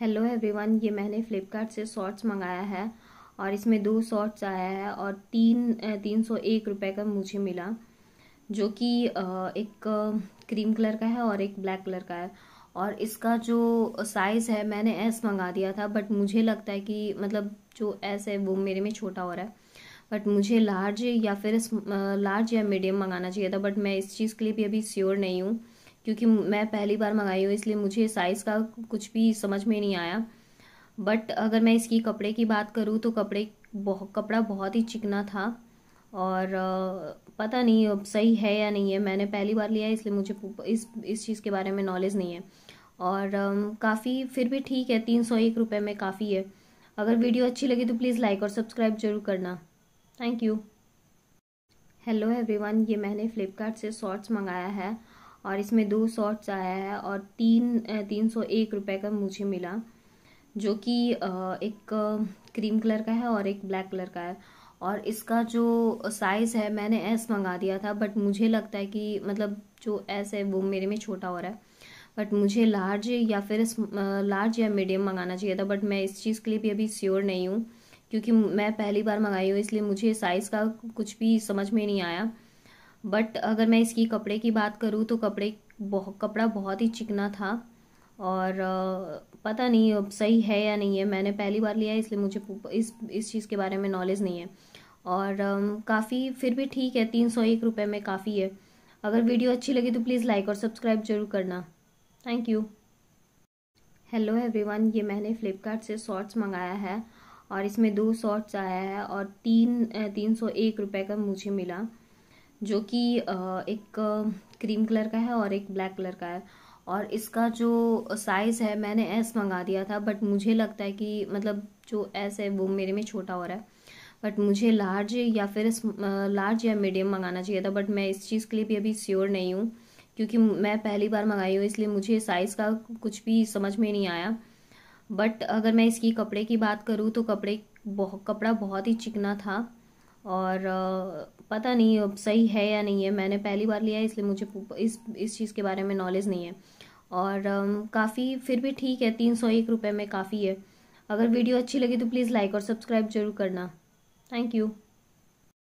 hello everyone ये मैंने फ्लिपकार्ट से शॉर्ट्स मंगाया है और इसमें दो शॉर्ट्स आया है और तीन तीन सौ एक रुपये का मुझे मिला जो कि एक क्रीम कलर का है और एक ब्लैक कलर का है और इसका जो साइज़ है मैंने एस मंगा दिया था बट मुझे लगता है कि मतलब जो एस है वो मेरे में छोटा हो रहा है बट मुझे लार्ज या फिर लार्ज या मीडियम मंगाना चाहिए था बट मैं इस चीज़ के लिए भी अभी श्योर नहीं हूँ क्योंकि मैं पहली बार मंगाई हूँ इसलिए मुझे साइज़ का कुछ भी समझ में नहीं आया बट अगर मैं इसकी कपड़े की बात करूँ तो कपड़े बहुत कपड़ा बहुत ही चिकना था और पता नहीं अब सही है या नहीं है मैंने पहली बार लिया इसलिए मुझे इस इस चीज़ के बारे में नॉलेज नहीं है और काफ़ी फिर भी ठीक है तीन सौ एक रुपये में काफ़ी है अगर वीडियो अच्छी लगी तो प्लीज़ लाइक और सब्सक्राइब जरूर करना थैंक यू हेलो एवरीवन ये मैंने फ़्लिपकार्ट से शॉर्ट्स मंगाया है और इसमें दो शॉर्ट्स आया है और तीन तीन सौ एक रुपये का मुझे मिला जो कि एक क्रीम कलर का है और एक ब्लैक कलर का है और इसका जो साइज़ है मैंने एस मंगा दिया था बट मुझे लगता है कि मतलब जो एस है वो मेरे में छोटा हो रहा है बट मुझे लार्ज या फिर लार्ज या मीडियम मंगाना चाहिए था बट मैं इस चीज़ के लिए भी अभी श्योर नहीं हूँ क्योंकि मैं पहली बार मंगाई हूँ इसलिए मुझे साइज़ का कुछ भी समझ में नहीं आया बट अगर मैं इसकी कपड़े की बात करूँ तो कपड़े बहुत कपड़ा बहुत ही चिकना था और पता नहीं अब सही है या नहीं है मैंने पहली बार लिया है इसलिए मुझे इस इस चीज़ के बारे में नॉलेज नहीं है और काफ़ी फिर भी ठीक है तीन सौ एक रुपये में काफ़ी है अगर वीडियो अच्छी लगी तो प्लीज़ लाइक और सब्सक्राइब जरूर करना थैंक यू हेलो एवरीवन ये मैंने फ्लिपकार्ट से शॉर्ट्स मंगाया है और इसमें दो शॉर्ट्स आया है और तीन तीन सौ एक रुपये का मुझे मिला जो कि एक क्रीम कलर का है और एक ब्लैक कलर का है और इसका जो साइज़ है मैंने एस मंगा दिया था बट मुझे लगता है कि मतलब जो एस है वो मेरे में छोटा हो रहा है बट मुझे लार्ज या फिर लार्ज या मीडियम मंगाना चाहिए था बट मैं इस चीज़ के लिए भी अभी श्योर नहीं हूँ क्योंकि मैं पहली बार मंगाई हूँ इसलिए मुझे साइज़ का कुछ भी समझ में नहीं आया बट अगर मैं इसकी कपड़े की बात करूँ तो कपड़े बहुत कपड़ा बहुत ही चिकना था और पता नहीं अब सही है या नहीं है मैंने पहली बार लिया है इसलिए मुझे इस इस चीज़ के बारे में नॉलेज नहीं है और काफ़ी फिर भी ठीक है तीन सौ एक रुपये में काफ़ी है अगर वीडियो अच्छी लगी तो प्लीज़ लाइक और सब्सक्राइब जरूर करना थैंक यू